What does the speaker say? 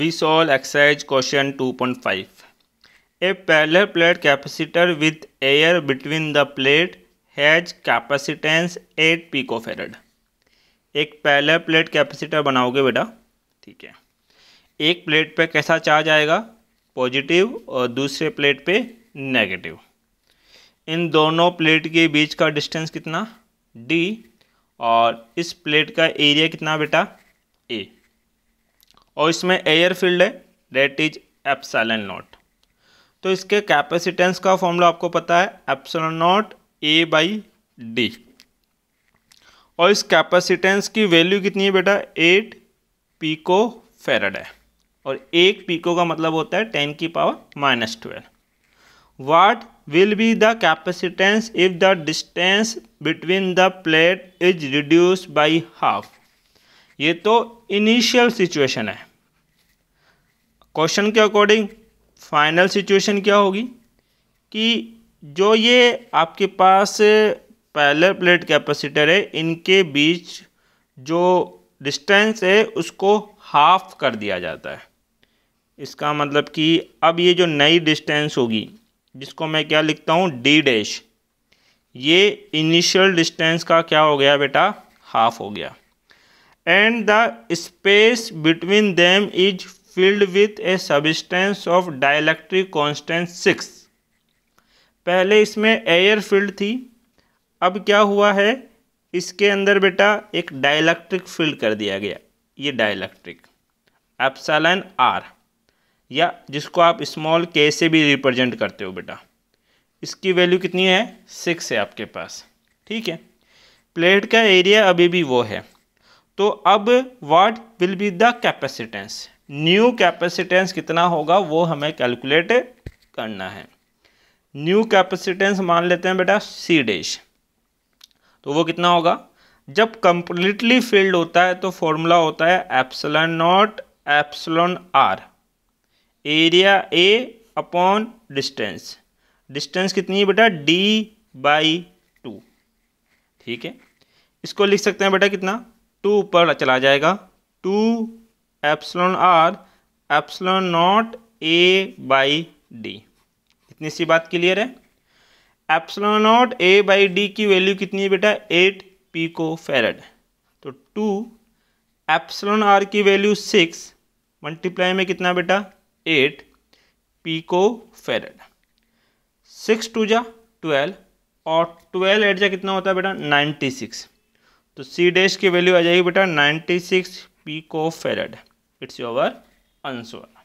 we question two point 2.5. A parallel plate capacitor with air between the plate has capacitance 8 farad एक parallel plate capacitor बनाओगे बेटा ठीक है एक plate पे कैसा चार्ज आएगा पॉजिटिव और दूसरे प्लेट पे नेगेटिव इन दोनों प्लेट के बीच का डिस्टेंस कितना डी और इस प्लेट का एरिया कितना बेटा ए और इसमें एयर फील्ड है डेट इज एप्सलन नॉट तो इसके कैपेसिटेंस का फॉर्मूला आपको पता है epsilon naught A by D और इस कैपेसिटेंस की वैल्यू कितनी है बेटा एट पीको फेरड है और एक पीको का मतलब होता है टेन की power minus twelve what will be the capacitance if the distance between the plate is reduce by half ये तो इनिशियल सिचुएशन है क्वेश्चन के अकॉर्डिंग फाइनल सिचुएशन क्या होगी कि जो ये आपके पास पैलर प्लेट कैपेसिटर है इनके बीच जो डिस्टेंस है उसको हाफ कर दिया जाता है इसका मतलब कि अब ये जो नई डिस्टेंस होगी जिसको मैं क्या लिखता हूँ डी डैश ये इनिशियल डिस्टेंस का क्या हो गया बेटा हाफ हो गया and the space between them is filled with a substance of dielectric constant six पहले इसमें एयर फील्ड थी अब क्या हुआ है इसके अंदर बेटा एक डायलैक्ट्रिक फील्ड कर दिया गया ये डायलैक्ट्रिक एप्सलन आर या जिसको आप स्मॉल के से भी रिप्रेजेंट करते हो बेटा इसकी वैल्यू कितनी है सिक्स है आपके पास ठीक है प्लेट का एरिया अभी भी वो है तो अब what will be the capacitance new capacitance कितना होगा वो हमें कैलकुलेट करना है न्यू कैपेसिटेंस मान लेते हैं बेटा सी डेश तो वो कितना होगा जब कंप्लीटली फिल्ड होता है तो फॉर्मूला होता है epsilon naught epsilon r area A upon distance distance कितनी है बेटा डी बाई टू ठीक है इसको लिख सकते हैं बेटा कितना टू ऊपर चला जाएगा two epsilon r epsilon naught A by D इतनी सी बात क्लियर है epsilon naught A by D की वैल्यू कितनी है बेटा एट पीको फेरड तो टू एप्सलॉन आर की वैल्यू सिक्स मल्टीप्लाई में कितना बेटा eight pico farad six two जा ट्वेल्व और ट्वेल्व एट जा कितना होता है बेटा नाइन्टी सिक्स तो सी डैश की वैल्यू आ जाएगी बेटा नाइन्टी सिक्स पी को फेरेड इट्स योवर आंसर